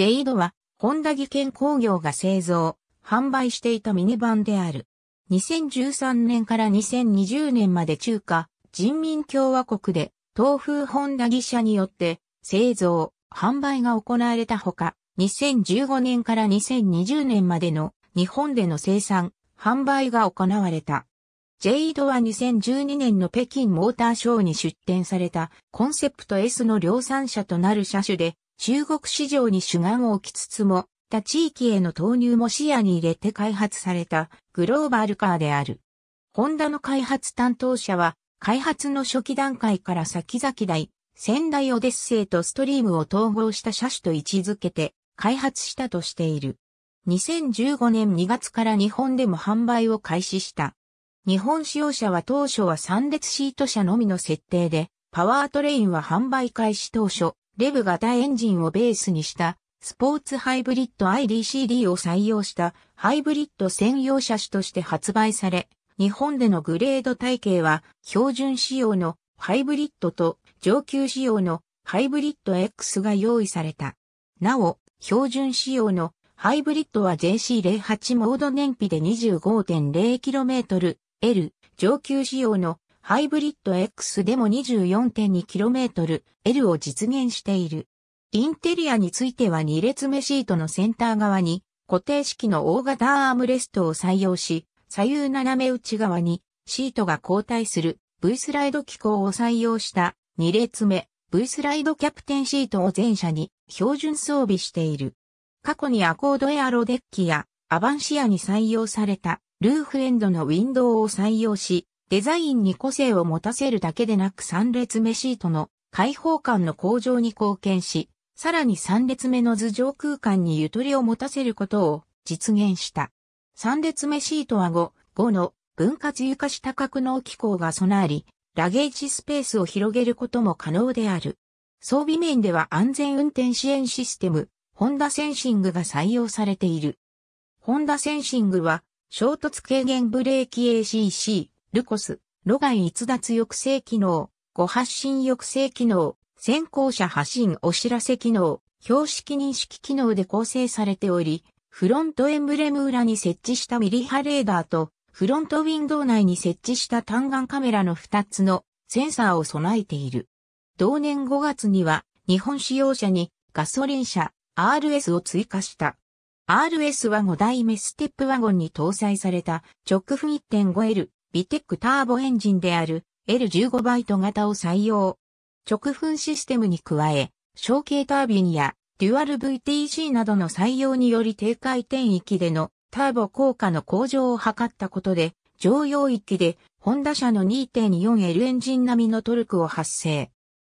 ジェイドは、ホンダ技研工業が製造、販売していたミニバンである。2013年から2020年まで中華人民共和国で東風ホンダ技社によって製造、販売が行われたほか、2015年から2020年までの日本での生産、販売が行われた。ジェイドは2012年の北京モーターショーに出展されたコンセプト S の量産車となる車種で中国市場に主眼を置きつつも、他地域への投入も視野に入れて開発されたグローバルカーである。ホンダの開発担当者は、開発の初期段階から先々代、仙台オデッセイとストリームを統合した車種と位置づけて開発したとしている。2015年2月から日本でも販売を開始した。日本使用者は当初は3列シート車のみの設定で、パワートレインは販売開始当初、レブ型エンジンをベースにしたスポーツハイブリッド IDCD を採用したハイブリッド専用車種として発売され、日本でのグレード体系は標準仕様のハイブリッドと上級仕様のハイブリッド X が用意された。なお、標準仕様のハイブリッドは JC08 モード燃費で 25.0km L、上級仕様のハイブリッド X でも 24.2km L を実現している。インテリアについては2列目シートのセンター側に固定式の大型アームレストを採用し、左右斜め内側にシートが交代する V スライド機構を採用した2列目 V スライドキャプテンシートを全車に標準装備している。過去にアコードエアロデッキやアバンシアに採用されたルーフエンドのウィンドウを採用し、デザインに個性を持たせるだけでなく3列目シートの開放感の向上に貢献し、さらに3列目の頭上空間にゆとりを持たせることを実現した。3列目シートは5、5の分割床下格納機構が備わり、ラゲージスペースを広げることも可能である。装備面では安全運転支援システム、ホンダセンシングが採用されている。ホンダセンシングは、衝突軽減ブレーキ ACC、ルコス、路外逸脱抑制機能、誤発信抑制機能、先行者発信お知らせ機能、標識認識機能で構成されており、フロントエンブレム裏に設置したミリ波レーダーと、フロントウィンドウ内に設置した単眼カメラの2つのセンサーを備えている。同年5月には、日本使用者にガソリン車 RS を追加した。RS は5台目ステップワゴンに搭載された直噴 1.5L ビテックターボエンジンである L15 バイト型を採用。直噴システムに加え、小型タービンやデュアル VTC などの採用により低回転域でのターボ効果の向上を図ったことで、常用域でホンダ車の 2.4L エンジン並みのトルクを発生。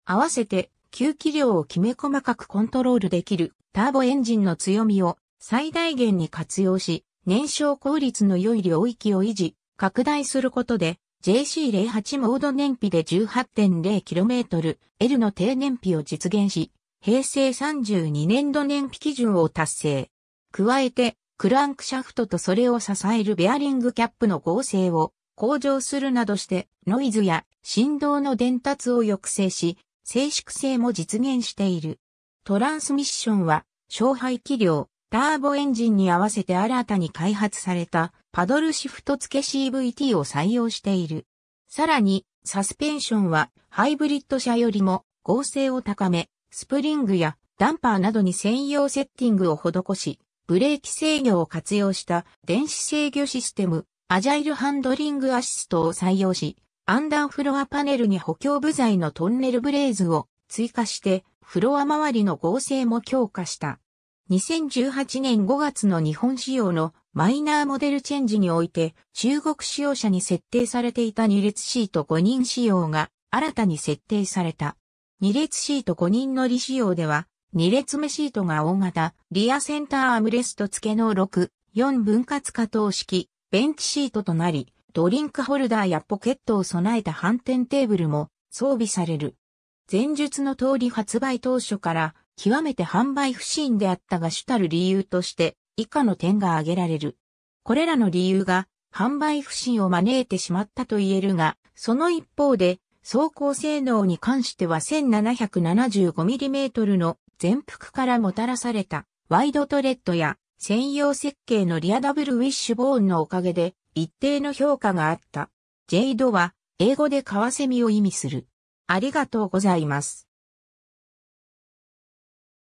合わせて吸気量をきめ細かくコントロールできるターボエンジンの強みを最大限に活用し、燃焼効率の良い領域を維持、拡大することで、JC08 モード燃費で 18.0km、L の低燃費を実現し、平成32年度燃費基準を達成。加えて、クランクシャフトとそれを支えるベアリングキャップの合成を向上するなどして、ノイズや振動の伝達を抑制し、静粛性も実現している。トランスミッションは、勝敗気量、ターボエンジンに合わせて新たに開発されたパドルシフト付け CVT を採用している。さらに、サスペンションはハイブリッド車よりも合成を高め、スプリングやダンパーなどに専用セッティングを施し、ブレーキ制御を活用した電子制御システム、アジャイルハンドリングアシストを採用し、アンダーフロアパネルに補強部材のトンネルブレーズを追加して、フロア周りの合成も強化した。2018年5月の日本仕様のマイナーモデルチェンジにおいて、中国使用者に設定されていた2列シート5人仕様が新たに設定された。2列シート5人乗り仕様では、2列目シートが大型、リアセンターアームレスト付けの6、4分割可等式、ベンチシートとなり、ドリンクホルダーやポケットを備えた反転テーブルも装備される。前述の通り発売当初から、極めて販売不振であったが主たる理由として、以下の点が挙げられる。これらの理由が販売不振を招いてしまったと言えるが、その一方で、走行性能に関しては 1775mm の全幅からもたらされたワイドトレッドや専用設計のリアダブルウィッシュボーンのおかげで一定の評価があった。ジェイドは英語でカワセミを意味する。ありがとうございます。